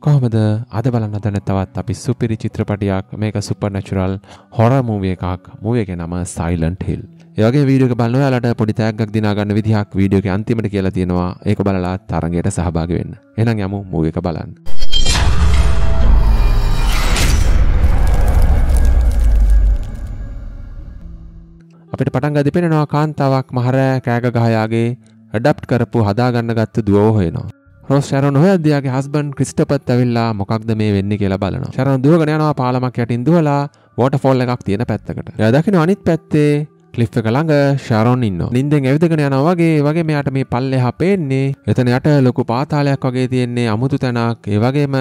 කොහොමද අද බලන්න දන තවත් අපි සුපිරි චිත්‍රපටියක් මේක සුපර්නචුරල් හොර මූවිය එකක් මූවියක නම සයිලන්ට හිල් ඒගේ වීඩියෝ බලන්න යාලට පොඩි තෑග්ගක් දිනාගන්න විදිහක් වීඩියෝක අන්තිමට කියලා තියෙනවා ඒක බලලා තරඟයට සහභාගි වෙන්න එහෙනම් යමු මූවිය එක බලන්න අපිට පටන් ගදි පෙනෙනවා කාන්තාවක් මහරෑ කෑග ගහයාගේ ඇඩප්ට් කරපු හදාගන්න ගත්ත දුවෝ හොයනවා රෝස් ශරන හොයදයාගේ හස්බන් ක්‍රිස්ටපත් ඇවිල්ලා මොකක්ද මේ වෙන්න කියලා බලන ශරන දුවගනයනවා පාලමක් යටින් දුවලා වෝට ෆෝල් එකක් තියෙන පැත්තකට යදකින අනිත් පැත්තේ ලි් එක ළඟ ශරන් ඉන්න නින්දෙන් ඇවිදගෙන යනවාගේ වගේ මෙයාට මේ පල්ලෙ හපේන්නේ එතන යට ලොකු පාතාලයක් වගේ තියෙන්නේ අමුතු තැනක් ඒවගේම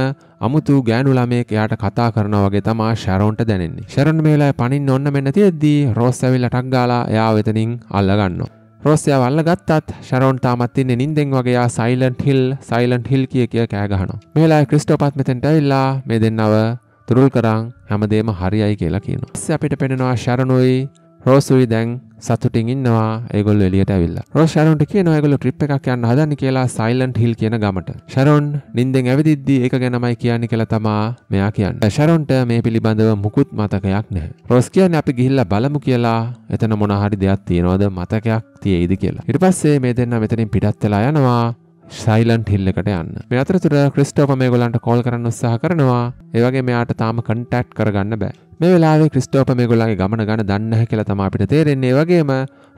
අමුතු ගෑනුලාමේ එයාට කතා කරන වගේ තමා ශැරෝන්ට දැනෙන්නේ ශරන් මේලා පනින් ඔන්න මෙන්න තියෙද්දී රෝස් ඇවිල්ල ටක් ගාලා එයා වෙතනින් අල්ලගන්නවා රෝස්යාව අල්ල ගත්තත් ශරෝන් තාමත් ඉන්නේ නින්දෙන් වගේයා සයිලන්ට් හිල් සයිලන්ට් හිල් කිය කිය කෑ ගහනවා. මේ වෙලාවේ ක්‍රිස්ටෝපත් මෙතෙන්ට ඇවිල්ලා මේ දෙන්නව තුරුල් කරන් හැමදේම හරියයි කියලා කියනවා. ඊස්සේ අපිට පෙනෙනවා ශරණුයි රෝසුයි දැන් සතුටින් ඉන්නවා ඒගොල්ලෝ එළියට ඇවිල්ලා. රෝස් ෂැරොන්ට කියනවා ඒගොල්ලෝ ට්‍රිප් එකක් යන්න හදන්නේ කියලා සයිලන්ට් හිල් කියන ගමට. ෂැරොන් නිින්දෙන් ඇවිදිද්දී ඒක ගැනමයි කියන්නේ කියලා තමා මෙයා කියන්නේ. ෂැරොන්ට මේ පිළිබඳව මුකුත් මතකයක් නැහැ. රෝස් කියන්නේ අපි ගිහිල්ලා බලමු කියලා එතන මොන හරි දෙයක් තියනවද මතකයක් තියෙයිද කියලා. ඊට පස්සේ මේ දෙන්නා මෙතනින් පිටත් වෙලා යනවා. ශයිලන්ට හිල්ලකට යන්න මේ අතරතුර ක්‍රිස්ටෝප මේ ගොලන්ට කෝල් කරන්න උත්සාහ කරනවා ඒවගේ මෙයාට තාම කන්ටට් කරගන්න බෑ මේ වෙලාවේ ක්‍රිස්ටෝප මේ ගොලගේ ගමන ගන්න දන්න කියලා තම අපිට තේරෙන්නේ වගේම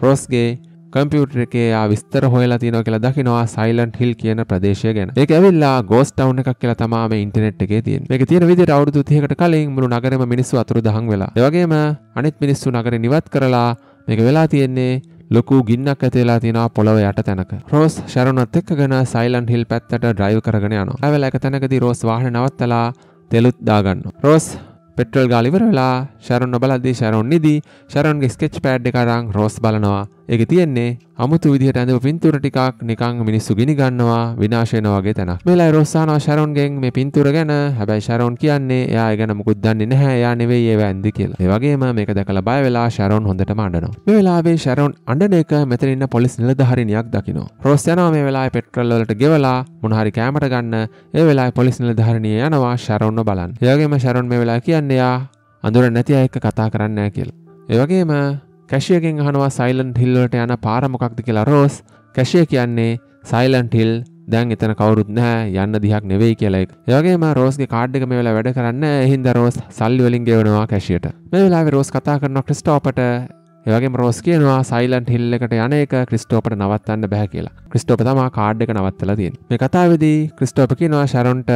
රෝස්ගේ කම්පියුටර එකේ විස්තර හොයලා තියෙනවා කියලා දකිනවා සයිලන්ට් හිල් කියන ප්‍රදේශය ගැන. ඒක ඇවිල්ලා ගෝස් ටවුන් එකක් කියලා තමයි මේ ඉන්ටර්නෙට් එකේ තියෙන්නේ. මේක තියෙන විදිහට අවුරුදු 30කට කලින් මුළු නගරෙම මිනිස්සු අතුරුදහන් වෙලා. ඒ වගේම අනිත් මිනිස්සු නගරේ නිවත් කරලා මේක වෙලා තියෙන්නේ ලොකු ගින්නක් ඇතිලා තිනා පොළොව යට තැනක. රෝස් ශරණත් එක්කගෙන සයිලන්ට් හිල් පැත්තට ඩ්‍රයිව් කරගෙන යනවා. ඇවල එක තැනකදී රෝස් වාහන නවත්තලා තෙලුත් දාගන්නවා. රෝස් පෙට්‍රල් ගාලිවර වෙලා ශරන් නොබලද්දී ශරොන් නිදී ශරන්ගේ ස්කෙච් පෑඩ් එක අරන් රෝස් බලනවා ඒක තියෙන්නේ අමුතු විදිහට ඇඳපු පින්තූර ටිකක් නිකන් මිනිස්සු ගිනි ගන්නවා විනාශ වෙනවා වගේ තැනක්. මෙලයි රොස්සානා ෂැරොන්ගෙන් මේ පින්තූර ගැන හැබැයි ෂැරොන් කියන්නේ එයා ඒ ගැන මුකුත් දන්නේ නැහැ. එයා නෙවෙයි ඒව ඇඳි කියලා. ඒ වගේම මේක දැකලා බය වෙලා ෂැරොන් හොඳටම අඬනවා. මේ වෙලාවේ ෂැරොන් අඬන එක මෙතන ඉන්න පොලිස් නිලධාරිනියක් දකිනවා. රොස් යනවා මේ වෙලාවේ පෙට්‍රල් වලට ගෙවලා මොන හරි කැමරට ගන්න. ඒ වෙලාවේ පොලිස් නිලධාරිනිය යනවා ෂැරොන්ව බලන්න. ඒ වගේම ෂැරොන් මේ වෙලාවේ කියන්නේ එයා අඳුර නැති අය එක්ක කතා කරන්න නැහැ කියලා. ඒ වගේම කැෂයගෙන් අහනවා සයිලන්ට හිල්ලට යන පාරමොකක්ද කියලා රෝස් කැෂය කියන්නේ සයිලන්ට හිල් දැන් එතන කවරුත් නෑ යන්න දිහක් නෙවෙයි කියලෙක් යගේම රෝස්ගේ කාඩ්ඩක මේ වෙලා වැඩ කරන්න එහින්ද රෝස් සල්ලි වලින් ගෙවනවා කැෂියට මේ වෙලාවේ රෝස් කතා කරන ක්‍රිස්ටෝපට ඒවගේ රෝස් කියනවා සයිලන්ට හිල් එකට යන එක ක්‍රිස්ටෝපට නවත්තන්න බැහැ කියලා ක්‍රිස්ටෝප තමා කාඩ් එක නවත්තලා තියෙන මේ කතාවේදී ක්‍රිස්ටෝප කියනවා ශරොන්ට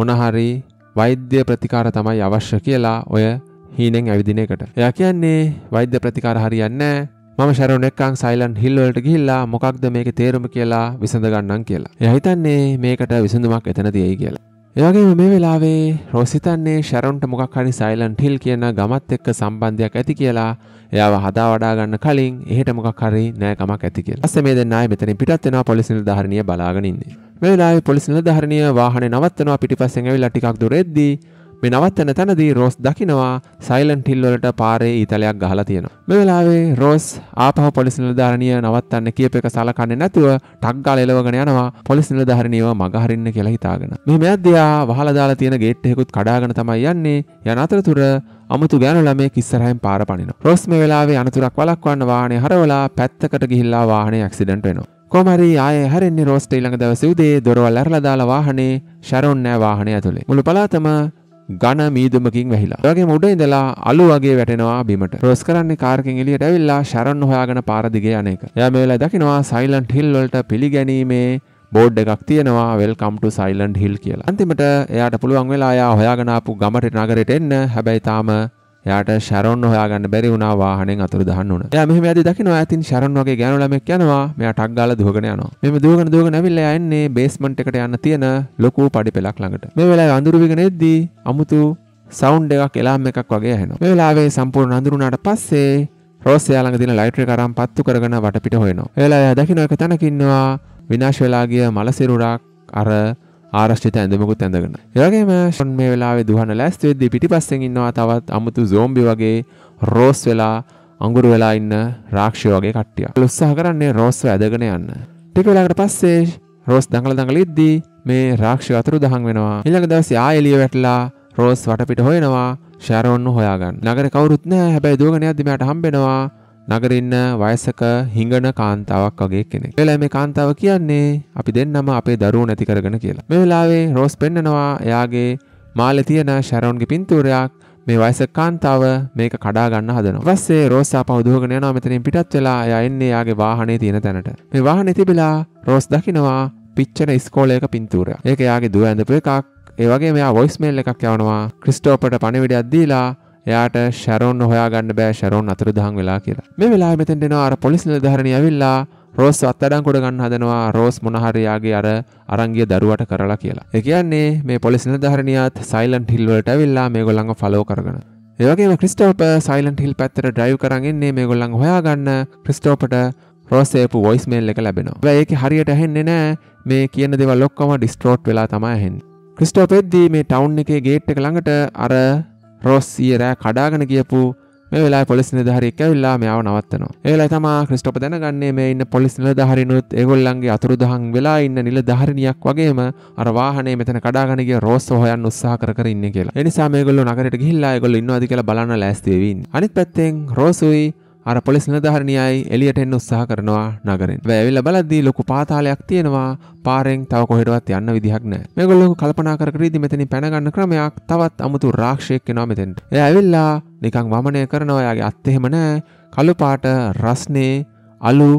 මොනහරි වෛද්‍ය ප්‍රතිකාර තමයි අවශ්‍ය කියලා ඔය හීනෙන් ඇවිදින එකට. එයා කියන්නේ වෛද්‍ය ප්‍රතිකාර හරියන්නේ මම ශරණෙක්කං සයිලන් හිල්වලට ගිහිල්ලා මොකක්ද මේක තේරුම කියලා විසඳගන්නම් කියලා. එයා හිතන්නේ මේකට විසඳුමක් එතන තියෙයි කියලා. එවගේම මේ වෙලාවේ රොස් හිතන්නේ ශරොන්ට මොකක් හරි සයිලන්ට් හිල් කියන ගමත් එක්ක සම්බන්ධයක් ඇති කියලා එයාව හදා වඩා ගන්න කලින් එහෙට මොකක් හරි නෑකමක් ඇති කියලා. ඊස්සේ මේ දෙන්න ආයේ මෙතනින් පිටත් වෙනවා පොලිස් නිලධාරිණිය බලාගෙන ඉන්නේ. මේ වෙලාවේ පොලිස් නිලධාරිණිය වාහනේ නවත්තනවා පිටිපස්සෙන් ඇවිල්ලා ටිකක් දුර එද්දී මේ නවත්තන තැනදී රෝස් දකිනවා සයිලන් ටිල්වලට පාරේ ඊතලයක් ගහලා තියෙනවා. මේ වෙලාවේ රෝස් ආපහු පොලිස් නිලධාරිණිය නවත්තන්න කියප එක සලකන්නේ නැතුව ටක් ගාලා එලවගෙන යනවා පොලිස් නිලධාරිණියව මගහරින්න කියලා හිතාගෙන. මේ මැද්දියා වහලා දාලා තියෙන ගේට් එකකුත් කඩාගෙන තමයි යන්නේ. යන අතරතුර අමුතු ගෑනු ළමයෙක් ඉස්සරහින් පාර පනිනවා. රෝස් මේ වෙලාවේ අනතුරක් වළක්වන්න වාහනේ හරවලා පැත්තකට ගිහිල්ලා වාහනේ ඇක්සිඩන්ට් වෙනවා. කොමරි ආය හැරෙන්නේ රෝස්ට ඊළඟ දවසේ උදේ දොරවල් ඇරලා දාලා වාහනේ ෂරොන් නෑ වාහනේ ඇතුලේ. මුළු පළාතම ඝන මීදුමකින් වැහිලා. ඒ වගේම උඩ ඉඳලා අලු වගේ වැටෙනවා බිමට. ක්‍රොස් කරන්නේ කාරකින් එළියට ඇවිල්ලා ශරන් හොයාගෙන පාර දිගේ යන එක. එයා මේ වෙලාවේ දකිනවා සයිලන්ට් හිල් වලට පිළිගැනීමේ බෝඩ් එකක් තියෙනවා වෙල්කම් ටු සයිලන්ට් හිල් කියලා. අන්තිමට එයාට පුළුවන් වෙලා එයා හොයාගෙන ආපු ගමට නගරෙට එන්න. හැබැයි තාම යාට ශරොන් හොයාගන්න බැරි වුණා වාහනෙන් අතුරු දහන් වුණා. එයා මෙහෙම යද්දි දකිනවා ඇතින් ශරොන් වගේ ගෑනු ළමෙක් යනවා. මෙයා ටක් ගාලා දුවගෙන යනවා. මෙහෙම දුවගෙන දුවගෙන ඇවිල්ලා එයා එන්නේ බේස්මන්ට් එකට යන්න තියෙන ලොකු පඩිපෙළක් ළඟට. මේ වෙලාවේ අඳුර විගෙන එද්දී අමුතු සවුන්ඩ් එකක් එලාම් එකක් වගේ ඇහෙනවා. මේ වෙලාවේ සම්පූර්ණ අඳුරුනාට පස්සේ රෝස් එයා ළඟ තියෙන ලයිට් එක අරන් පත්තු කරගෙන වටපිට හොයනවා. ඒ වෙලාවේ එයා දකිනවා එක තැනක ඉන්නවා විනාශ වෙලා ගිය මලසිරුරක් අර ආරශ්ිත ඇඳමකුත් ඇඳගෙන. ඒවගේම ෂොන් මේ වෙලාවේ දුහන ලෑස්ති වෙද්දී පිටිපස්සෙන් ඉන්නවා තවත් අමුතු zombi වගේ රෝස් වෙලා අඟුරු වෙලා ඉන්න රාක්ෂය වගේ කට්ටියක්. උත්සාහ කරන්නේ රෝස්ව ඇදගෙන යන්න. ටික වෙලාවකට පස්සේ රෝස් දඟල දඟල ඉද්දී මේ රාක්ෂය අතුරුදහන් වෙනවා. ඊළඟ දවසේ ආයෙ එළිය වැටලා රෝස් වටපිට හොයනවා. ෂැරොන්ව හොයාගන්න. නගර කවුරුත් නැහැ. හැබැයි දුවගෙන යද්දි මට හම්බෙනවා නගරින්න වයසක හිඟන කාන්තාවක් වගේ කෙනෙක්. වෙලා මේ කාන්තාව කියන්නේ අපි දෙන්නම අපේ දරුවෝ නැති කරගෙන කියලා. මේ වෙලාවේ රෝස් පෙන්නනවා එයාගේ මාලේ තියෙන ෂැරොන්ගේ පින්තූරයක් මේ වයසක කාන්තාව මේක කඩා ගන්න හදනවා. ඊපස්සේ රෝස් ආපහු දුවගෙන යනවා මෙතනින් පිටත් වෙලා එයා එන්නේ එයාගේ වාහනේ තියෙන තැනට. මේ වාහනේ තිබිලා රෝස් දකිනවා පිච්චෙන ඉස්කෝලයක පින්තූරයක්. ඒක එයාගේ දුව ඇඳපු එකක්. ඒ වගේ මෙයා වොයිස්මේල් එකක් යවනවා ක්‍රිස්ටෝපට පණිවිඩයක් දීලා එයාට ශැරොන් හොයාගන්න බෑ ශැරොන් අතුරු දහන් වෙලා කියලා මේ වෙලා මෙතෙන් දෙෙනවා අර පොලිස් නිලධාරණය ඇවිල්ලා රෝස් අත්තඩන් කොට ගන්න හදනවා රෝස් මොනහරයාගේ අර අරංගිය දරුවට කරලා කියලා ඒ කියන්නේ මේ පොලිස් නිලධාරණියත් සයිලන්ට් හිල් වලට ඇවිල්ලා මේගොල්ලන්ව ෆලෝ කරගෙන ඒවගේ ක්‍රිස්ටෝප සයිලන්ට හිල් පැත්තට ඩ්‍රයිව් කරගෙන්නේ මේ ගොල්ලන් හොයාගන්න ක්‍රිස්ටෝපට රෝසේපු වොයිස්මේල් එක ලැබෙනවා ඒක හරියට හෙන්නේ නෑ මේ කියන දෙවල් ලොක්කම ඩිස්ට්‍රෝට් වෙලා තමයි හෙන් ක්‍රිස්ටෝපෙද්දී මේ ටවුන් එකේ ගේට් එක ළඟට අර රොස් සියරෑ කඩාගෙන කියපු වෙලා පොලිස් නිධහරි කැවිල්ලා මෙයාව නවත්තනවා. ඒලා තමා ක්‍රිස්ටප දැනගන්නේ මේ ඉන්න පොලිස් නිල දහරිනුත් ඒගොල්ලන්ගේ අතුරුදහන් වෙලා ඉන්න නිල දහරිනියක් වගේම අර වාහනේ මෙතන කඩාගනගේ රෝස් හොයන් උත්සාහ කර ඉන්න කියලා. එනිසා මේගොල්ලෝ නගරට ගිහිල්ලා ඒගොල්ලෝ ඉන්නවාද කියලා බලන්න ලෑස්ති වෙවින්. අනිත් පැත්තෙන් රෝසුයි අර පොලිස් නිලධාරණියයි එළියට එන්න උත්සාහ කරනවා නගරෙන්. වැය ඇවිල්ලා බලද්දී ලොකු පාතාලයක් තියෙනවා. පාරෙන් තව කොහෙටවත් යන්න විදිහක් නැහැ. මේගොල්ලෝ කල්පනා කර කර ඉදි මෙතනින් පැන ගන්න ක්‍රමයක් තවත් අමුතු රාක්ෂයෙක් එනවා මෙතෙන්ට. එයා ඇවිල්ලා නිකන් වමනය කරනවා. එයාගේ අත් එහෙම නැහැ. කළු පාට රස්නේ අලු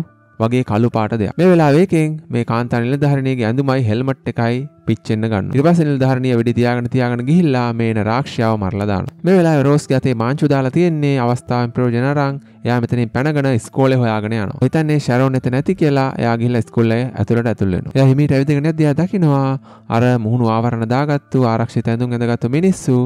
වගේ කළු පාට දෙයක්. මේ වෙලාවේකෙන් මේ කාන්තා නිලධාරිණියගේ ඇඳුමයි හෙල්මට් එකයි පිච්චෙන්න ගන්න. ඊට පස්සේ නිලධාරිණිය වෙඩි තියාගෙන තියාගෙන ගිහිල්ලා මේන රාක්ෂයාව මරලා දානවා. මේ වෙලාවේ රෝස්ගේ අතේ මාංචු දාලා තියෙන්නේ අවස්ථාවෙන් ප්‍රයෝජන අරන් එයා මෙතනින් පැනගෙන ඉස්කෝලේ හොයාගෙන යනවා. හිතන්නේ ෂැරොන් එතන නැති කියලා එයා ගිහිල්ලා ඉස්කෝලේ ඇතුළට ඇතුල් වෙනවා. එයා හිමීට ඇවිදගෙන යද්දී එයා දකිනවා අර මුහුණු ආවරණ දාගත්තු ආරක්ෂිත ඇඳුම් ඇඳගත්තු මිනිස්සු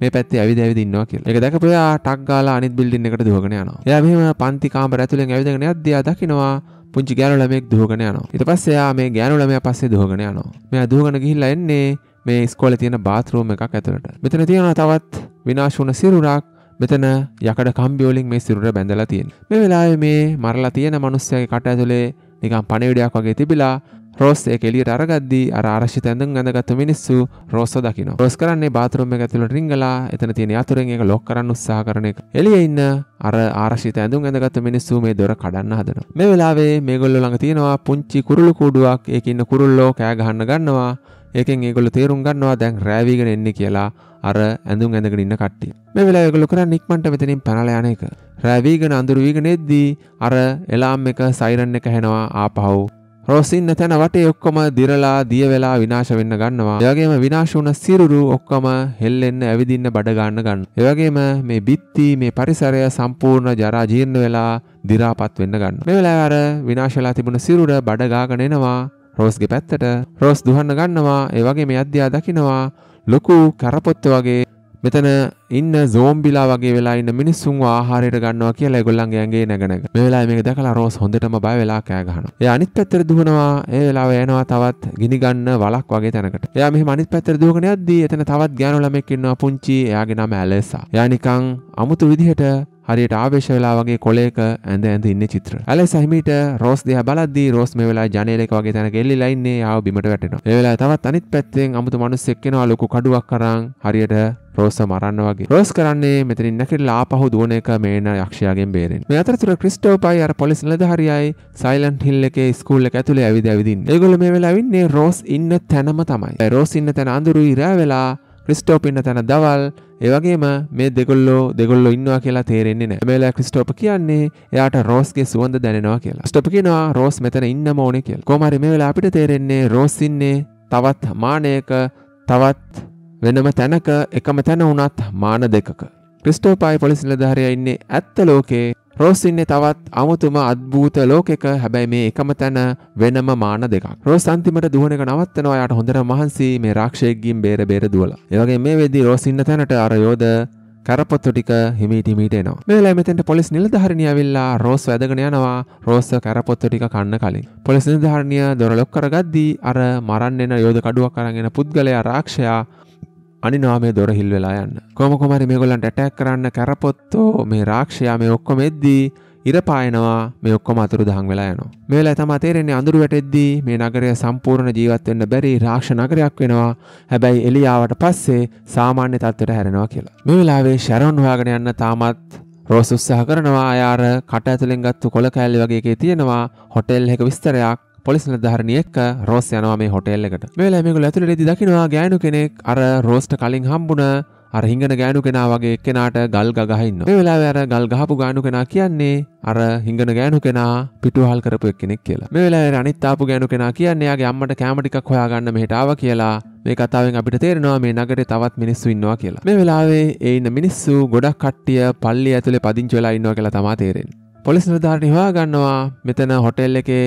මේ පැත්තේ ඇවිද ඇවිද ඉන්නවා කියලා. ඒක දැකපු එයා ටක් ගාලා අනිත් බිල්ඩින් එකට දුවගෙන යනවා. එයා මෙහෙම පන්ති කාමර ඇතුලෙන් ඇවිදගෙන යද්දී එයා දකිනවා පුංචි ගෑනු ළමෙක් දුවගෙන යනවා. ඊට පස්සේ එයා මේ ගෑනු ළමයා පස්සේ දුවගෙන යනවා. මෙයා දුවගෙන ගිහිල්ලා එන්නේ මේ ඉස්කෝලේ තියෙන බාත් รู ම් එකක් ඇතුළට. මෙතන තියෙනවා තවත් විනාශ වුණ සිරුරක්. මෙතන යකඩ කම්බි වලින් මේ සිරුර බැඳලා තියෙනවා. මේ වෙලාවේ මේ මරලා තියෙන මිනිස්සයාගේ කට ඇතුලේ නිකන් පණිවිඩයක් වගේ තිබිලා රෝස් එක එලියට අරගද්දී අර ආරක්ෂිත ඇඳුම් ඇඳගත්තු මිනිස්සු රෝස්ව දකිනවා. රෝස් කරන්නේ බාත්රූම් එක ඇතුළට රිංගලා එතන තියෙන යතුරෙන් ඒක ලොක් කරන්න උත්සාහ කරන එක. එළියේ ඉන්න අර ආරක්ෂිත ඇඳුම් ඇඳගත්තු මිනිස්සු මේ දොර කඩන්න හදනවා. මේ වෙලාවේ මේගොල්ලෝ ළඟ තියෙනවා පුංචි කුරුළු කූඩුවක්. ඒකේ ඉන්න කුරුල්ලෝ කෑ ගහන්න ගන්නවා. ඒකෙන් ඒගොල්ලෝ තේරුම් ගන්නවා දැන් රෑවිගෙන එන්නේ කියලා අර ඇඳුම් ඇඳගෙන ඉන්න කට්ටිය. මේ වෙලාවේ ඒගොල්ලෝ කරන්නේ ඉක්මනට මෙතනින් පැනලා යන එක. රෑවිගෙන අඳුර වීගෙන එද්දී අර එලාම් එක සයිරන් එක හැනවා ආපහු රෝසින්න තැන වටේ ඔක්කොම දිරලා දිය වෙලා විනාශ වෙන්න ගන්නවා. ඒ වගේම විනාශ වුණ සිරුරු ඔක්කොම හෙල්ලෙන්න ඇවිදින්න බඩ ගන්න ගන්න. ඒ වගේම මේ බිත්ති මේ පරිසරය සම්පූර්ණ ජරා ජීර්ණ වෙලා දිරාපත් වෙන්න ගන්න. මේ වෙලාවේ අර විනාශ වෙලා තිබුණ සිරුර බඩ ගාගෙන එනවා රෝස්ගේ පැත්තට. රෝස් දුහන්න ගන්නවා. ඒ වගේ මේ අධ්‍යා දකිනවා. ලොකු කරපොත්ත වගේ මෙතන ඉන්න සෝම්බිලා වගේ වෙලා ඉන්න මිනිස්සුන්ව ආහාරයට ගන්නවා කියලා ඒගොල්ලන්ගේ ඇඟේ නැගනක. මේ වෙලාවේ මේක දැකලා රෝස් හොඳටම බය වෙලා කෑ ගහනවා. එයා අනිත් පැත්තට දුවනවා. ඒ වෙලාව යනවා තවත් ගිනි ගන්න වලක් වගේ තැනකට. එයා මෙහෙම අනිත් පැත්තට දුවගෙන යද්දී එතන තවත් ගෑනු ළමෙක් ඉන්නවා පුංචි. එයාගේ නම ඇලෙසා. එයා නිකන් අමුතු විදිහට හරියට ආවේශ වෙලා වගේ කොලේක ඇඳ ඇඳ ඉන්න චිත්‍ර. ඇලෙස් අහිමිට රෝස් දිහා බලද්දී රෝස් මේ වෙලාවේ ජනේලයක වගේ තැනක එල්ලිලා ඉන්නේ ආව බිමට වැටෙනවා. මේ වෙලාවේ තවත් අනිත් පැත්තෙන් 아무තු මිනිස්සෙක් එනවා ලොකු කඩුවක් අරන් හරියට රෝස මරන්න වගේ. රෝස් කරන්නේ මෙතනින් නැකිලා ආපහු දුවන එක මේන යක්ෂයාගෙන් බේරෙන්න. මේ අතරතුර ක්‍රිස්ටෝපයි අර පොලිස් නිලධාරියයි සයිලන්ට් හිල් එකේ ස්කූල් එක ඇතුලේ ඇවිද ඇවිදින්නේ. ඒගොල්ලෝ මේ වෙලාවේ ඉන්නේ රෝස් ඉන්න තැනම තමයි. රෝස් ඉන්න තැන අඳුරු ඉරා වෙලා ක්‍රිස්ටෝප ඉන්න තැන දවල් ඒවගේම මේ දෙගොල්ලෝ දෙගොල්ල ඉන්නවා කියලා තේරෙන්නේ නෑ මේලා ක්‍රිස්ටෝප කියන්නේ එයාට රෝස්ගේ සුවඳ දැනෙනවා කියලා ස්ටප කියනවා රෝස් මෙතන ඉන්න ඕනේ කියලා කොහමරි මේ වෙලාව අපිට තේරෙන්නේ රෝස් ඉන්නේ තවත් මානයක තවත් වෙනම තැනක එකම තැන වුණත් මාන දෙකක ක්‍රිස්ටෝපයි පොලිසි නිලධාරයා ඉන්නේ ඇත්ත ලෝකේ රෝස් ඉන්නේ තවත් අමුතුම අද්භූත ලෝකෙක හැබැයි මේ එකම තැන වෙනම මාන දෙකක්. රෝස් අන්තිමට දුවන එක නවත්තනවා යාට හොඳට මහන්සි මේ රාක්ෂයෙක්ගෙන් බේර බේර දුවලා. ඒ වගේ මේ වෙද්දී රෝස් ඉන්න තැනට අර යෝධ කරපොත්තු ටික හිමීටි මීට එනවා. මේ වෙලාවේ මෙතෙන්ට පොලිස් නිලධාරිණිය ඇවිල්ලා රෝස් වැදගෙන යනවා. රෝස් කරපොත්තු ටික කන්න කලින්. පොලිස් නිලධාරිණිය දොර ලොක් කරගද්දී අර මරන්න එන යෝධ කඩුවක් අරන් එන පුද්ගලයා රාක්ෂයා අනිනාමේ දොරහිල් වෙලා යන්න කොමකොමරි මේගොලන්ට ඇටැක් කරන්න කැරපොත්තෝ මේ රාක්ෂයා මේ ඔක්කොම එද්දී ඉරපායනවා මේ ඔක්කොම අතුරු දහන් වෙලා යනවා. මේ වෙලාවේ තමයි තේරෙන්නේ අඳුර වැටෙද්දී මේ නගරය සම්පූර්ණ ජීවත් වෙන්න බැරි රාක්ෂ නගරයක් වෙනවා. හැබැයි එළිය ආවට පස්සේ සාමාන්‍ය තත්ත්වයට හැරෙනවා කියලා. මේ වෙලාවේ ෂැරොන් හොයාගෙන යන්න තාමත් රෝස් උත්සාහ කරනවා. අයාර කට ඇතුලෙන් ගත්තු කොළ කෑල්ල වගේ එකේ තියෙනවා හොටෙල් එක විස්තරයක් පොලිස් නිලධාරණිය එක්ක රෝස් යනවා මේ හොටෙල් එකට. මේ වෙලාවේ මේගොල්ලෝ ඇතුළේදී දකිනවා ගෑනු කෙනෙක් අර රෝස්ට කලින් හම්බුණ අර හිඟන ගෑනු කෙනා වගේ එක්කෙනාට ගල් ගගහ ඉන්නවා. මේ වෙලාවේ අර ගල් ගහපු ගෑනු කෙනා කියන්නේ අර හිඟන ගෑනු කෙනා පිටුවහල් කරපු එක්කෙනෙක් කියලා. මේ වෙලාවේ අනිත් ආපු ගෑනු කෙනා කියන්නේ එයාගේ අම්මට කැම ටිකක් හොයාගන්න මෙහෙට ආවා කියලා. මේ කතාවෙන් අපිට තේරෙනවා මේ නගරේ තවත් මිනිස්සු ඉන්නවා කියලා. මේ වෙලාවේ ඒ ඉන්න මිනිස්සු ගොඩක් කට්ටිය පල්ලි ඇතුලේ පදිංචි වෙලා ඉන්නවා කියලා තමයි තේරෙන්නේ. පොලිස් නිලධාරිණි හොයාගන්නවා මෙතන හොටෙල් එකේ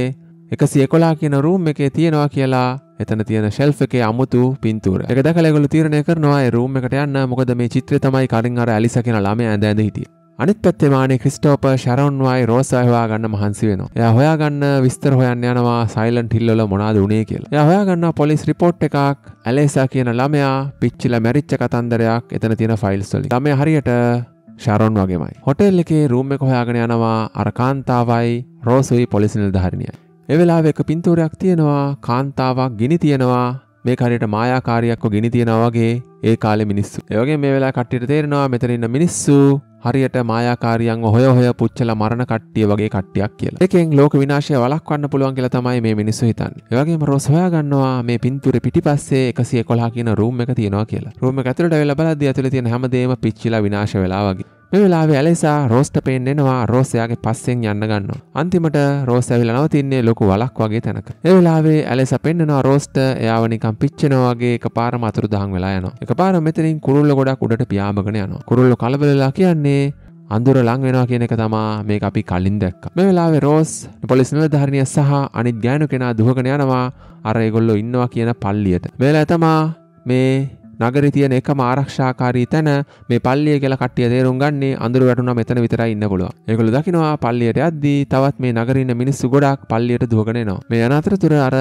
එක සියකොලා කියන රූම් එකේ තියෙනවා කියලා එතන තියෙන ශෙල්් එකේ අමුතු පින්තුර එක දැකලගොල තීරණය කරනවා රූම් එකට යන්න මොකද මේ චිත්‍ර තමයි කරින් අර ඇලිස කියෙන ළම ඇඳ ඇඳ හිටිය අනිත් පැත්තේ මානේ ක්‍රිස්ටෝප ශරවන්වායි රෝසහවා ගන්න මහන්සි වෙන ය හොයාගන්න විස්තර හොයන්න යනවා සයිලන් හිල්ල මොනාද උනේ කියලා ය හොයාගන්න පොලිස් රිපෝට් එකක් ඇලේසා කියන ළමයා පිච්චිල මැරිච්ච කතන්දරයක් එතන තියෙන ෆයිල්ස්වලි තම හරියට ශරොන් වගේමයි හොටෙල් එකේ රූම් එක හොයාගෙන යනවා අර කාන්තාවයි රෝසුයි පොලිසිනල් ධාරණියයි එවෙලා එක පින්තූරයක් තියෙනවා කාන්තාවක් ගිනි තියෙනවා මේ හරියට මායාකාරයක්ව ගිනි තියෙනවා වගේ ඒ කාලේ මිනිස්සු. ඒ වගේ මේ වෙලාව කට්ටියට තේරෙනවා මෙතන ඉන්න මිනිස්සු හරියට මායාකාරියන්ව හොය හොය පුච්චල මරණ කට්ටිය වගේ කට්ටියක් කියලා. එකෙන් ලෝක විනාශය වළක්වන්න පුළුවන් කියලා තමයි මේ මිනිස්සු හිතන්නේ. ඒ වගේම රොස් හොයාගන්නවා මේ පින්තූරේ පිටිපස්සේ 111 කියන රූම් එක තියෙනවා කියලා. රූම් එක ඇතුළට වෙලා බලද්දී ඇතුළේ තියෙන හැමදේම පිච්චිලා විනාශ වෙලා වගේ. මේ වෙලාවේ ඇලෙසා රෝස්ට පේන්න එනවා රෝසයාගේ පස්සෙන් යන්න ගන්නවා. අන්තිමට රෝස් ඇවිල්ලා නවතින්නේ ලොකු වලක් වගේ තැනක. ඒ වෙලාවේ ඇලෙසා පෙන්නනවා රෝස්ට එයාව නිකන් පිච්චෙනවා වගේ එකපාරම අතුරුදහන් වෙලා යනවා. එකපාරම මෙතනින් කුරුල්ල ගොඩක් උඩට පියාඹගෙන යනවා. කුරුල්ල කලබල වෙලා කියන්නේ අඳුර ලං වෙනවා කියන එක තමා මේ අපි කලින් දැක්ක මේ වෙලාවේ රෝස් පොලිස් නිලධාරිනිය සහ අනිත් ගෑනු කෙනා දුහගෙන යනවා අර ඒගොල්ලෝ ඉන්නවා කියන පල්ලියට මේලා තමා මේ නගරි තියෙන එකම ආරක්ෂාකාරී තැන මේ පල්ලිය කියලා කට්ටිය තේරුම් ගන්නේ අඳුර වැටුණා මෙතන විතරයි ඉන්න පුළුවන්. ඒගොල්ලෝ දකිනවා පල්ලියට යද්දී තවත් මේ නගරේ ඉන්න මිනිස්සු ගොඩාක් පල්ලියට දුවගෙන එනවා. මේ යන අතරතුර අර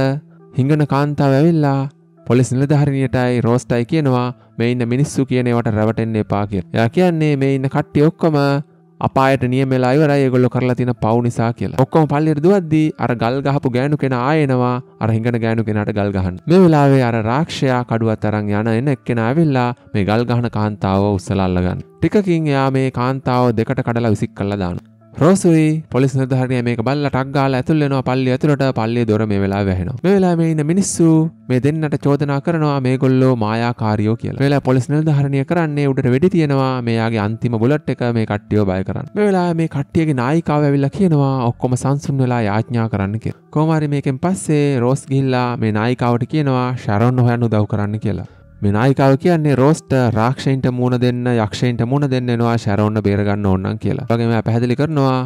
හිඟන කාන්තාව ඇවිල්ලා පොලිස් නිලධහරණයටයි රෝස්ටයි කියනවා මෙඉන්න මිනිස්සු කියනවට රැවටෙන්න්නේ පා කිය ය කියන්නේ මේ ඉන්න කට්ටි ඔක්කොම අපායට නියමලා ඉවරයි ඒගොල්ලෝ කරලා තියෙන පව් නිසා කියලා. ඔක්කොම පල්ලියට දුවද්දී අර ගල් ගහපු ගෑනු කෙනා ආයෙනවා අර හිඟන ගෑනු කෙනාට ගල් ගහන්න. මේ වෙලාවේ අර රාක්ෂයා කඩුවත් අරන් යන එන එක්කෙනා ඇවිල්ලා මේ ගල් ගහන කාන්තාව උස්සලා අල්ලගන්න. ටිකකින් එයා මේ කාන්තාව දෙකට කඩලා විසික් කරලා දානවා. රෝසුයි පොලිස් නිලධාරිය මේක බල්ලා ටක් ගාලා ඇතුල් වෙනවා පල්ලිය ඇතුළට පල්ලිය දොර මේ වෙලාව වැහෙනවා. මේ වෙලාවේ ඉන්න මිනිස්සු මේ දෙන්නට චෝදනා කරනවා මේගොල්ලෝ මායාකාරියෝ කියලා. මේ වෙලාව පොලිස් නිලධාරිය කරන්නේ උඩට වෙඩි තියනවා මෙයාගේ අන්තිම බුලට් එක මේ කට්ටියව බය කරන්න. මේ වෙලාවේ මේ කට්ටියගේ නායිකාව ඇවිල්ලා කියනවා ඔක්කොම සංසුන් වෙලා යාඥා කරන්න කියලා. කොහොම හරි මේකෙන් පස්සේ රෝස් ගිහිල්ලා මේ නායිකාවට කියනවා ෂරොන් හොයන්න උදව් කරන්න කියලා. මේ නායිකාව කියන්නේ රෝස්ට රාක්ෂයින්ට මුණ දෙන්න යක්ෂයින්ට මුණ දෙන්න එනවා ශැරවන්න බේරගන්න ඕන්නම් කියලා. වගේම පැහැදිලි කරනවා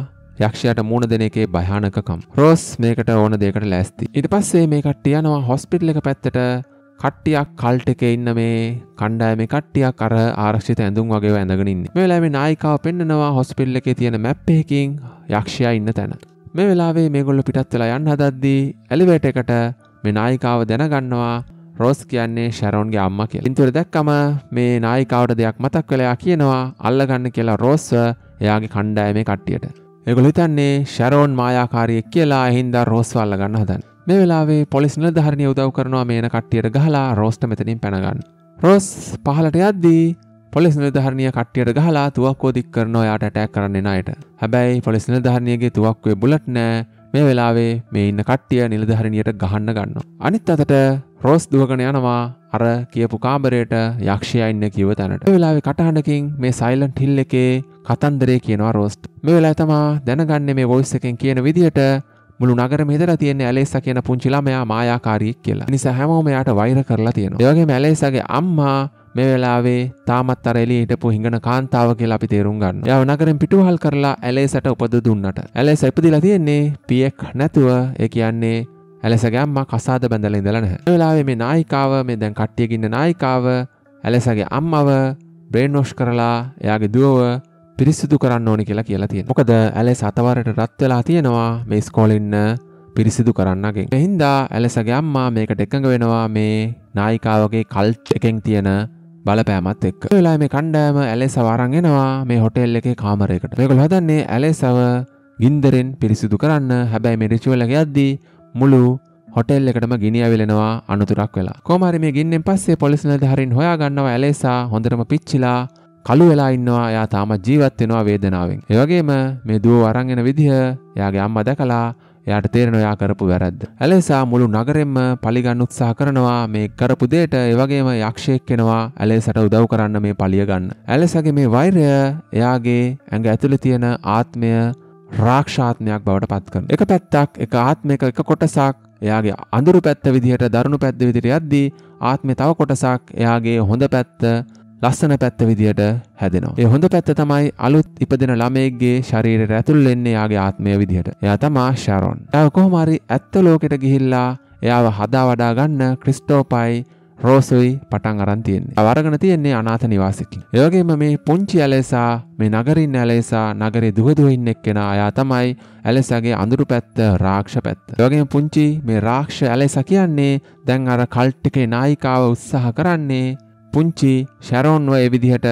යක්ෂයාට මුණ දෙන එකේ භයානකකම්. රෝස් මේකට ඕන දෙයකට ලෑස්ති. ඊට පස්සේ මේ කට්ටිය යනවා හොස්පිටල් එක පැත්තට කට්ටියක් කල්ට එක ඉන්න මේ කණ්ඩායම කට්ටියක් අර ආරක්ෂිත ඇඳුම් වගේ ඇඳගෙන ඉන්නේ. මේ වෙලාවේ නායිකාව පෙන්නනවා හොස්පිටල් එකේ තියෙන මැප් එකකින් යක්ෂයා ඉන්න තැන. මේ වෙලාවේ මේගොල්ලෝ පිටත් වෙලා යන්න හදද්දී එලිවේටර් එකට මේ නායිකාව දැනගන්නවා රෝස් කියන්නේ ශැරෝන්ගේ අම්ම කිය ඉන්තුර දැක්කම මේ නායිකාවට දෙයක් මතක් කළයා කියනවා අල්ලගන්න කියලා රෝස්ව එයාගේ කණ්ඩායමේ කට්ටියට එගොල හිතන්නේ ශැරෝන් මායාකාරයෙක් කියලා එහින්දා රෝස්ව අල්ලගන්න හදන් මේ වෙලාවේ පොලිස් නිලධාරණිය උදව් කරනවා මේන කට්ටියට ගහලා රෝස්ට මෙතනින් පැනගන්න රෝස් පහලට යද්දී පොලිස් නිලධාරණය කට්ටියට ගහලා තුවක්කෝදික් කරන යාට ටැක් කරන්න නයට හැබැයි පොලිස් නිලධාරණයගේ තුවක්වේ බුලට් නෑ මේ වෙලාවේ මේ ඉන්න කට්ටිය නිලධහරණයට ගහන්න ගන්න. අනිත් අතට රොස් දුවගෙන යනවා අර කියපු කාමරයට යක්ෂයඉන්න කිව තැනට වෙලාවෙ කටහඬකින් මේ සයිලන් හිල් එකේ කතන්දරේ කියනවා රෝස්ට් මේ වෙලා තමා දැනගන්න මේ වොයිස් එකෙන් කියන විදිහට මුළු නගර මෙදර තියන්නේ ඇලෙස කියන පුංචිලාමයා මායාකාරී කියලා නිසා හැමෝම යාට වෛර කරලා තියෙනවා. ඒ වගේම ඇලෙසගේ අම්මා මේ වෙලාවේ තාමත් අර එළියේ හිටපු හිඟන කාන්තාව කියලා අපි තේරුම් ගන්නවා. එයා නගරෙන් පිටුවහල් කරලා ඇලෙසට උපද දුන්නට. ඇලෙස ඉපදිලා තියෙන්නේ පියෙක් නැතුව ඒ කියන්නේ ඇලස ගැම්ම කසාද බැඳල ඉඳල නැහැ. වෙලාවේ මේ නායිකාව මේ දැන් කට්ටියගින්න නායිකාව ඇලසගේ අම්මව බ්‍රේන්ෝෂ් කරලා එයාගේ දුවව පිරිසිදු කරන්න ඕනි කියලා කියලා තියෙන. මොකද ඇලෙස් අතවරට රත් වෙලා තියෙනවා මේ ස්කෝලින්න පිරිසිදු කරන්නගෙන්. එහින්දා ඇලසගේ අම්මා මේකට එකඟ වෙනවා මේ නායිකාවගේ කල්ච් එකෙන් තියෙන බලපෑමත් එක් වෙලා මේ කණ්ඩෑම ඇලෙස වරන්ගෙනවා මේ හොටෙල් එකේ කාමරයකට මේකොල් හදන්නේ ඇලෙසව ගින්දරෙන් පිරිසිදු කරන්න හැබැයි මේ රිචුවලක යද්දී මුළු හොටෙල් එකටම ගිනි ඇවිලෙනවා අනතුරක් වෙලා කොමරි මේ ගින්නෙන් පස්සේ පොලිසිනල්ද හරින් හොයා ගන්නවා ඇලෙසා හොඳටම පිච්චිලා කළු වෙලා ඉන්නවා යා තාම ජීවත් වෙනවා වේදනාවෙන්. ඒ වගේම මේ දුව අරන් එන විදිහ එයාගේ අම්මා දැකලා එයාට තේරෙනවා යා කරපු වැරද්ද. ඇලෙසා මුළු නගරෙම පලිගන්න උත්සාහ කරනවා මේ කරපු දෙයට ඒ වගේම යක්ෂයෙක් එනවා ඇලෙසට උදව් කරන්න මේ පලිය ගන්න. ඇලෙසගේ මේ වෛරය එයාගේ ඇඟ ඇතුලේ තියෙන ආත්මය රාක්ෂාත්මයක් බවට පත් කරන. එක පැත්තක් එක ආත්මයක එක කොටසක් එයාගේ අඳුරු පැත්ත විදිහට දරුණු පැත්ත විදිහට යද්දී ආත්මේ තව කොටසක් එයාගේ හොඳ පැත්ත ලස්සන පැත්ත විදිහට හැදෙනවා. ඒ හොඳ පැත්ත තමයි අලුත් ඉපදෙන ළමයෙක්ගේ ශරීරයට ඇතුල් වෙන්නේ එයාගේ ආත්මය විදිහට. එයා තමා ෂැරොන්. එයා කොහොම හරි ඇත්ත ලෝකෙට ගිහිල්ලා එයාව හදා වඩා ගන්න ක්‍රිස්ටෝපයි රෝසොයි පටන් අරන් තියෙන්නේ අවරගෙන තියෙන්නේ අනාත නිවාසකින් ඒවගේම මේ පුංචි ඇලෙසා මේ නගරින් ඇලෙසා නගරේ දුවදුවඉන්න එක් කෙන අයා තමයි ඇලෙසගේ අඳුරු පැත්ත රාක්ෂ පැත්ත ඒවගේ පුංචි මේ රාක්ෂ ඇලෙස කියන්නේ දැන් අර කල්ට්ටිකේ නායිකාව උත්සාහ කරන්නේ පුංචි ශැරෝන්ව එවිදිහට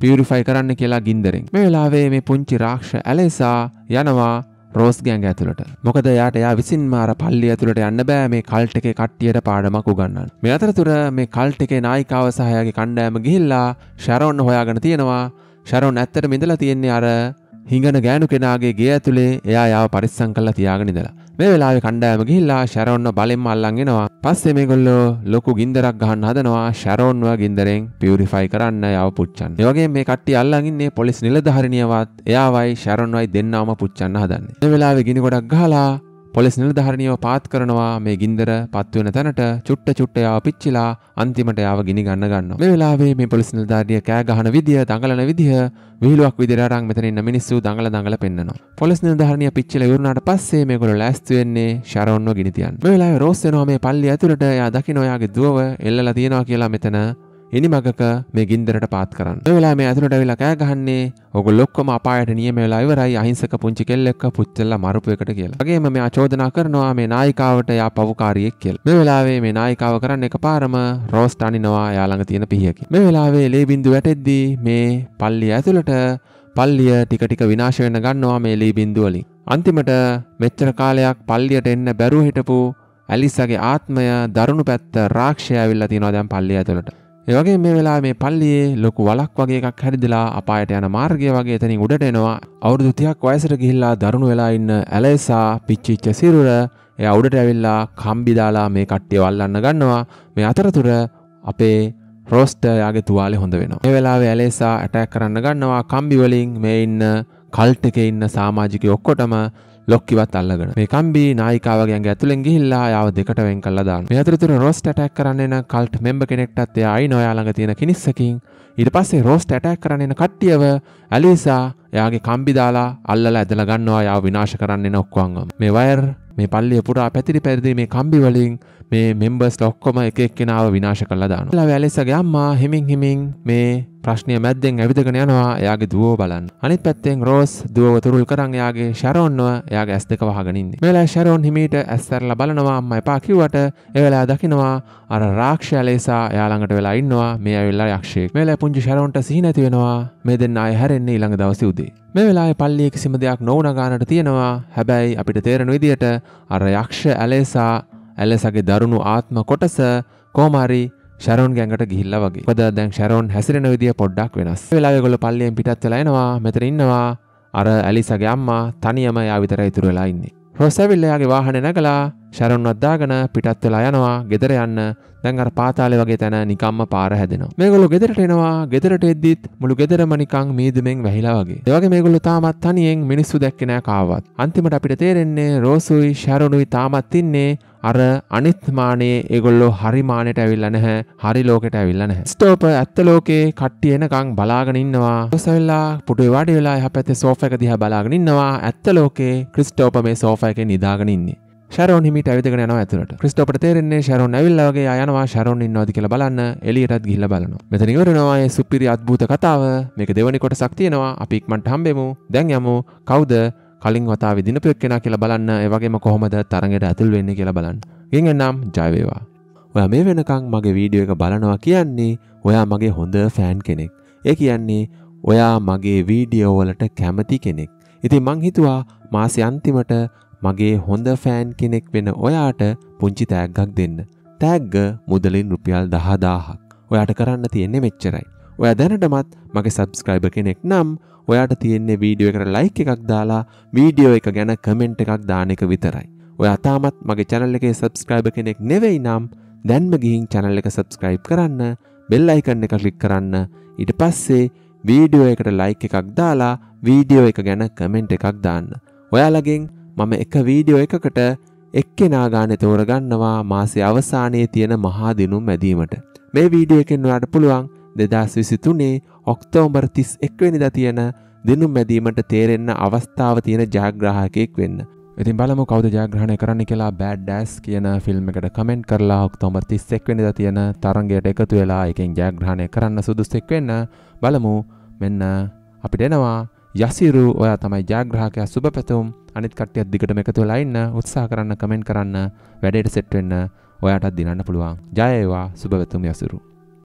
පියරිෆයි කරන්න කියලා ගින්දරෙන් මේ වෙලාවේ මේ පුංචි රාක්ෂ ඇලෙසා යනවා රෝස් ගෑන්ග ඇතුළට මොකද යාට එයා විසින් මාර පල්ලි ඇතුළට යන්න බෑ මේ කල්ට් එකේ කට්ටියට පාඩමක් උගන්නන්න මේ අතරතුර මේ කල්ට් එකේ නායිකාව සහයාගේ කණ්ඩෑම ගිහිල්ලා ශරොන් හොයාගෙන තියෙනවා ශරොන් ඇත්තට මිඳලා තියෙන්නේ අර හිඟන ගෑනු කෙනාගේ ගේ ඇතුලේ එයා යාව පරිස්සම් කරලා තියාගෙන ඉඳලා. මේ වෙලාවේ කණ්ඩායම ගිහිල්ලා ෂැරොන්ව බලෙන්ම අල්ලන් එනවා. පස්සේ මේගොල්ලෝ ලොකු ගින්දරක් ගහන්න හදනවා ෂැරොන්ව ගින්දරෙන් පියුරිෆයි කරන්න යාව පුච්චන්න. ඒ වගේ මේ කට්ටිය අල්ලන් ඉන්නේ පොලිස් නිලධාරිනියවත් එයාවයි ෂැරොන්වයි දෙන්නාම පුච්චන්න හදන්නේ. මේ වෙලාවේ ගිනි ගොඩක් ගහලා පොලෙස් නිලධහරණියෝ පාත් කරනවා මේ ගින්දර පත්වන තැනට චුට්ට චුට්ටයා පිච්චිලා අන්තිමට යාව ගිනි ගන්න ගන්න මේ වෙලාවේ මේ පොලිස් නිලධාරිය කෑ ගහන විදිය දඟලන විදිහ විහිළුවක් විදිහට අරන් මෙතන ඉන්න මිනිස්සු දඟල දඟල පෙන්නනවා පොලිස් නිලධාරිය පිච්චිලා ඉවරනාට පස්සේ මේගොල්ලෝ ලෑස්ති වෙන්නේ ෂරොන්ව ගිනි තියන්න මේ වෙලාවේ රෝස් වෙනවා මේ පල්ලි ඇතුළට එයා දකින්න ඔයාගේ දුවව එල්ලලා තියනවා කියලා මෙතන එනි මගක මේ ගින්දරට පාත් කරන්න වෙලා මේ ඇතුළට වෙලා කෑ ගහන්නේ ඔගු ලොක්කොම අපායට නියම වෙලා ඉවරයි අහිංසක පුංචි කෙල්ලෙක්ක පුච්චල්ල මරපු එකට කියලා ගේම මෙයා චෝදනා කරනවා මේ නායිකාවට යා පවකාරියෙක් කියල් මේ වෙලාවේ මේ නායිකාව කරන්න එක පාරම රෝස්ට අනිනවා යාළඟ තියෙන පිහකි මේ වෙලාවේ ලේ බින්දු වැටෙද්දී මේ පල්ලි ඇතුළට පල්ලිය ටික ටික විනාශ වෙන ගන්නවා මේ ලී බින්දුවලින්. අන්තිමට මෙච්චර කාලයක් පල්ලියට එන්න බැරුව හිටපු ඇලිස්සගේ ආත්මය දරුණු පැත්ත රාක්ෂය ඇවිල්ලා තියෙනවා දැන් පල්ලිය ඇතුළට. ඒවගේ මේ වෙලා මේ පල්ලියේ ලොකු වලක් වගේ එකක් හැරිදිලා අපායට යන මාර්ගය වගේ එතනින් උඩට එනවා අවුරුදු 30ක් වයසට ගිහිල්ලා දරුණු වෙලා ඉන්න ඇලෙසා පිච්චිච්ච සිරුර එයා උඩට ඇවිල්ලා කම්බි දාලා මේ කට්ටිය වල්ලන්න ගන්නවා මේ අතරතුර අපේ රෝස්ට යාගේ තුවාලේ හොඳ වෙනවා මේ වෙලාවේ ඇලෙසා ඇටැක් කරන්න ගන්නවා කම්බි වලින් මේ ඉන්න කල්ට් එකේ ඉන්න සමාජිකයෝ ඔක්කොටම ලොක්කිවත් අල්ලගෙන මේ කම්බී නායිකාවගේ ඇතුළෙන් ගිහිල්ලා යාව දෙකට වෙන් කළා දාන මේ අතරතුර රොස් ටැටැක් කරන්න එන කල්ට් මෙම්බර් කෙනෙක්ටත් එයායි නොයා ළඟ තියෙන කිනිස්සකින් ඊට පස්සේ රෝස් ටැටැක් කරන්න එන කට්ටියව ඇලිසා එයාගේ කම්බි දාලා අල්ලලා ඇදලා ගන්නවා යාව විනාශ කරන්න එන ඔක්කොංගම මේ වයර් මේ පල්ලිය පුරා පැතිරි පැරිදි මේ කම්බි වලින් මේ මෙම්බර්ස් ලොක්කොම එක එක්කෙනාව විනාශ කල්ලා දාන ලා වැලෙසගේ අම්මා හෙමින් හිමින් මේ ප්‍රශ්නය මැද්දෙන් ඇවිදගෙන යනවා යාගේ දුවෝ බලන් අනිත් පැත්තෙන් රෝස් දුවව තුරුල් කරන් යාගේ ශරොන්ව යාගේ ඇස් දෙක වහගෙනින්ද මෙලා ශරොන් හිමීට ඇස්සරලා බලනවා අම්ම එපා කිව්වට එවෙලා දකිනවා අර රාක්ෂය ලේසා යාළඟට වෙලා ඉන්නවා මේ ඇවිල්ලා යක්ෂයෙක් මෙලා පුංචි ශරොන්ට සිහිනැති වෙනවා මේ දෙන්න ආය හැරෙන්නේ ඊළඟ දවසේ උදේ මේ වෙලාවේ පල්ලියේ කිසිම දෙයක් නොවුන ගානට තියෙනවා හැබැයි අපිට තේරෙන විදියට අර යක්ෂ ඇලේසා ඇලසගේ දරුණු ආත්ම කොටස කෝමාරි ශරෝන් ගැඟට ගිහිල්ල වගේ පොද දැන් ශරෝන් හැසිරෙන විදිිය පොඩ්ඩක් වෙනස් වෙලාගොල පල්ලියෙන් පිටත්වෙලෙනවා මෙතර ඉන්නවා අර ඇලිසගේ අම්මා තනියම යා විතර ඉතුරලා ඉන්නේ රොස්සැවිල්ලයාගේ වාහන නැගලා ශරන් අද්දාගන පිටත් වෙලා යනවා ගෙදර යන්න දැන් අර පාතාලෙ වගේ තැන නිකම්ම පාර හැදෙනවා. මේගොල්ලෝ ගෙදරට එනවා. ගෙදරට එද්දිත් මුළු ගෙදරම නිකන් මීදුමෙන් වැහිලා වගේ. ඒ වගේ මේගොල්ලෝ තාමත් තනියෙන් මිනිස්සු දැක්කේ නෑ කාවත්. අන්තිමට අපිට තේරෙන්නේ රෝසුයි ශරණුයි තාමත් ඉන්නේ අර අනිත්මානයේ ඒගොල්ලෝ හරි මානයට ඇවිල්ලා නැහැ හරි ලෝකෙට ඇවිල්ලා නැහැ ස්ටෝප ඇත්ත ලෝකේ කට්ටිය එනකන් බලාගෙන ඉන්නවා ඔසවිලා පුටුවේ වාඩි වෙලා එහා පැත්තේ සෝෆා එක දිහා බලාගෙන ඉන්නවා ඇත්ත ලෝකේ ක්‍රිස්ටෝප මේ සෝෆා එකේ නිදාගෙන ඉන්නේ ශරෝන් හිමිට ඇවිදගෙන යනවා ඇතුළට ක්‍රිස්ටෝපට තේරෙන්නේ ශරෝන් ඇවිල්ලා වගේ යනවා ශරෝන් ඉන්නවද කියලා බලන්න එළියටත් ගිහිල්ලා බලනවා මෙතන ඉවර වෙනවා මේ සුපිරි අద్භූත කතාව මේක දෙවෙනි කොටසක් තියෙනවා අපි ඉක්මනට හම්බෙමු දැන් යමු කවුද කලින් වතා විදින පියක් කෙනා කියලා බලන්න ඒවගේම කොහොමද තරගෙට ඇතුල් වෙන්නේ කියලා බලන්න. ගෙන් එනම් ජයවේවා. ඔයා මේ වෙනකං මගේ වීඩියෝ එක බලනවා කියන්නේ ඔයා මගේ හොඳ ෆෑන් කෙනෙක්. ඒ කියන්නේ ඔයා මගේ වීඩියෝ වලට කැමති කෙනෙක්. ඉතින් මං හිතුවා මාසේ අන්තිමට මගේ හොඳ ෆෑන් කෙනෙක් වෙන ඔයාට පුංචි තෑග්ගක් දෙන්න. තෑග්ග මුදලින් රුපියල් 10000ක්. ඔයාට කරන්න තියෙන්නේ මෙච්චරයි. ඔය දැනටමත් මගේ සබස්ක්‍රයිබ කෙනෙක් නම් ඔයාට තියෙන්නේ වීඩියෝ එකට ලයික් එකක් දාලා වීඩියෝ එක ගැන කමෙන්ට් එකක් දාන එක විතරයි. ඔය අතාමත් මගේ චැනල් එකේ සබස්ක්‍රයිබ කෙනෙක් නෙවෙයි නම් දැන්ම ගිහින් චැනල් එක සබස්ක්‍රයිබ් කරන්න බෙල් අයිකන්න එක කලික් කරන්න ඉට පස්සේ වීඩියෝ එකට ලයික් එකක් දාලා වීඩියෝ එක ගැන කමෙන්ට් එකක් දාන්න. ඔයාලගෙන් මම එක වීඩියෝ එකකට එක්කෙනාගානෙ තෝරගන්නවා මාසේ අවසානයේ තියෙන මහාදිනුම් මැදීමට. මේ වීඩියෝ එකෙන් ඔයාට පුළුවන් දෙදස් විසිතුනේ ඔක්තෝම්බර් තිස් එක්වෙනිද තියෙන දෙනුම් මැදීමට තේරෙන්න අවස්ථාව තියෙන ජාග්‍රහකයෙක් වෙන්න. ඉතින් බලමු කවුද ජයග්‍රහණය කරන්න කියලා බෑඩ් ඩෑස් කියන ෆිල්ම් එකට කමෙන්ට් කරලා ඔක්තෝබර් 31 වෙනිදා තියෙන තරඟයට එකතු වෙලා එකෙන් ජයග්‍රහණය කරන්න සුදුස්සෙක් වෙන්න බලමු මෙන්න අපිට එනවා යසිරු ඔයා තමයි ජයග්‍රහකයා සුබපැතුම් අනිත් කට්ටියත් දිගටම එකතු වෙලා ඉන්න උත්සාහ කරන්න කමෙන්ට් කරන්න වැඩේට සෙට් වෙන්න ඔයාටත් දිනන්න පුළුවන් ජය වේවා සුබපැතුම් යසිරු